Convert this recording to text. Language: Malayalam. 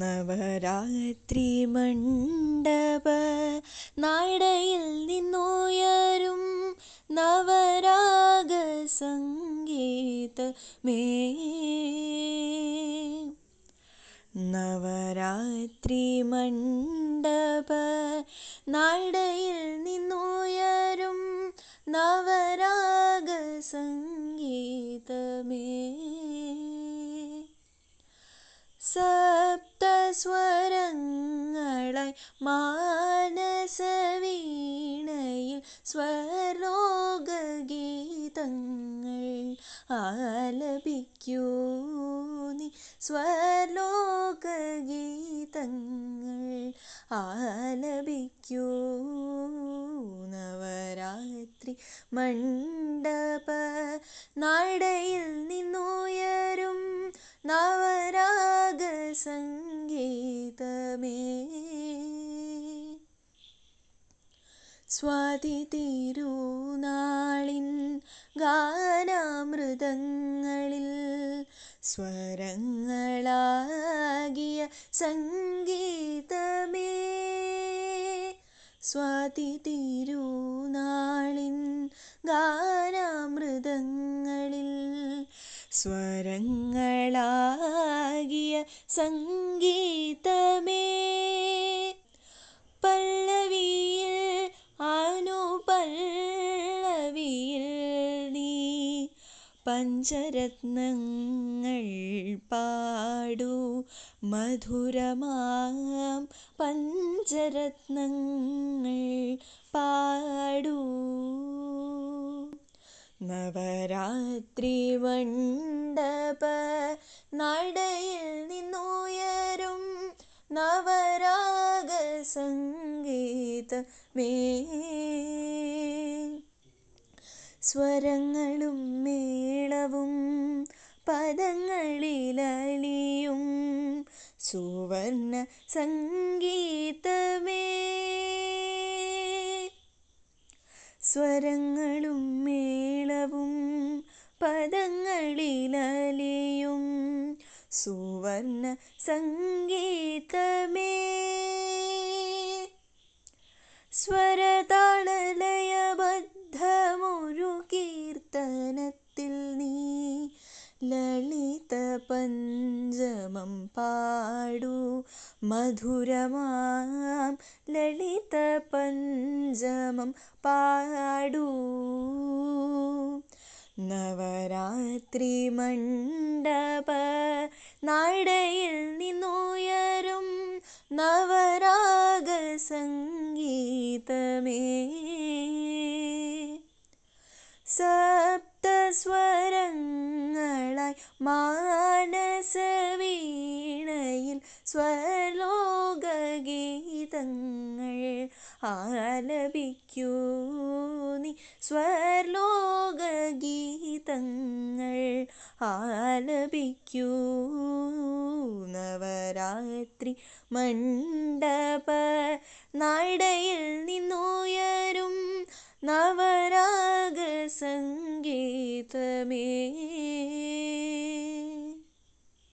നവരാത്രി മണ്ഡപ നാടയിൽ നിന്നുയരും നവരാഗ സംഗീത മേ നവരാത്രി മണ്ഡപ നാടയിൽ നിന്നുയരും നവ സ്വരങ്ങളായി മാനസവീണയിൽ സ്വർലോകഗീതങ്ങൾ ആലപിക്കൂ നീ സ്വർലോകഗീതങ്ങൾ ആലപിക്കൂ നവരാത്രി മണ്ഡപ നടയിൽ സ്വാതി തിരുനാളിൻ ഗാനാമൃതങ്ങളിൽ സ്വരങ്ങളാകിയ സംഗീതമേ സ്വാതി തിരുനാളിൻ ഗാനാമൃതങ്ങളിൽ സ്വരങ്ങളാകിയ സംഗീത പഞ്ചരത്നങ്ങൾ പാടു മധുരമാം പഞ്ചരത്നങ്ങൾ പാടു നവരാത്രി വണ്ടപ നടയിൽ നിന്നുയരും നവരാഗ സംഗീതമേ സ്വരങ്ങളും പദങ്ങളിലലിയും സുവർണ സംഗീതമേ സ്വരങ്ങളും മേളവും പദങ്ങളിലലിയും സുവർണ സംഗീതമേ സ്വര നാമം പാടു മധുരമാം ലളിത പഞ്ചമം പാടു നവരാത്രി മണ്ഡപ നാടയിൽ നിന്നുയരും നവരാഗ സംഗീതമേ സപ്തസ്വരങ്ങളായി മാ സ്വർലോകഗീതങ്ങൾ ആലപിക്കൂ നീ സ്വർലോകഗീതങ്ങൾ ആലപിക്കൂ നവരാത്രി മണ്ഡപ നടയിൽ നിന്നുയരും നവരാഗ സംഗീതമേ